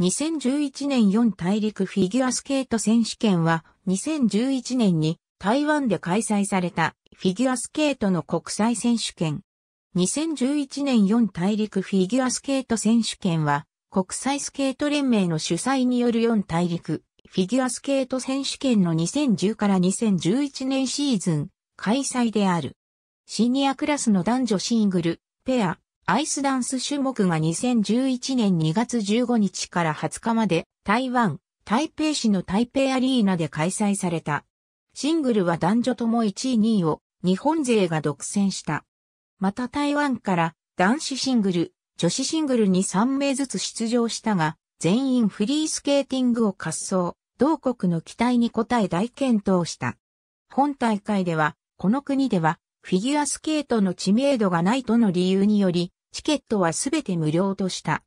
2011年4大陸フィギュアスケート選手権は2011年に台湾で開催されたフィギュアスケートの国際選手権。2011年4大陸フィギュアスケート選手権は国際スケート連盟の主催による4大陸フィギュアスケート選手権の2010から2011年シーズン開催である。シニアクラスの男女シングル、ペア、アイスダンス種目が2011年2月15日から20日まで台湾、台北市の台北アリーナで開催された。シングルは男女とも1位2位を日本勢が独占した。また台湾から男子シングル、女子シングルに3名ずつ出場したが、全員フリースケーティングを滑走、同国の期待に応え大健闘した。本大会では、この国ではフィギュアスケートの知名度がないとの理由により、チケットはすべて無料とした。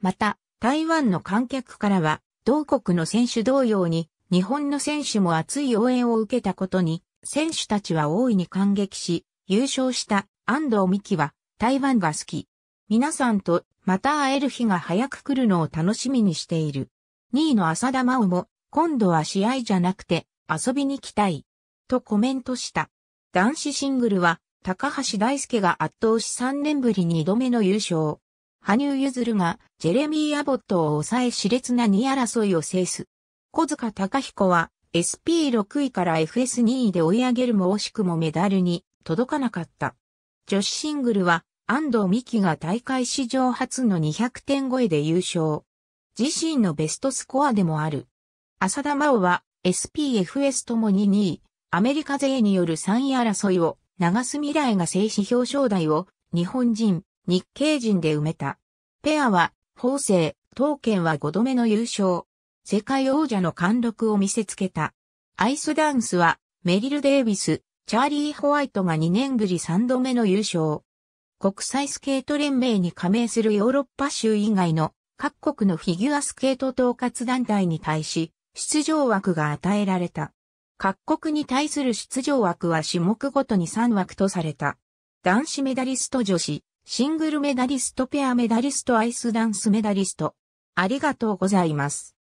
また、台湾の観客からは、同国の選手同様に、日本の選手も熱い応援を受けたことに、選手たちは大いに感激し、優勝した安藤美希は、台湾が好き。皆さんとまた会える日が早く来るのを楽しみにしている。2位の浅田真央も、今度は試合じゃなくて遊びに来たい。とコメントした。男子シングルは、高橋大輔が圧倒し3年ぶり2度目の優勝。羽生結弦がジェレミー・アボットを抑え熾烈な2位争いを制す。小塚高彦は SP6 位から FS2 位で追い上げるも惜しくもメダルに届かなかった。女子シングルは安藤美希が大会史上初の200点超えで優勝。自身のベストスコアでもある。浅田真央は SPFS ともに2位、アメリカ勢による3位争いを、長未来が静止表彰台を、日本人、日系人で埋めた。ペアは、法政、東県は5度目の優勝。世界王者の貫禄を見せつけた。アイスダンスは、メリル・デイビス、チャーリー・ホワイトが2年ぶり3度目の優勝。国際スケート連盟に加盟するヨーロッパ州以外の各国のフィギュアスケート統括団体に対し、出場枠が与えられた。各国に対する出場枠は種目ごとに3枠とされた。男子メダリスト女子、シングルメダリストペアメダリストアイスダンスメダリスト。ありがとうございます。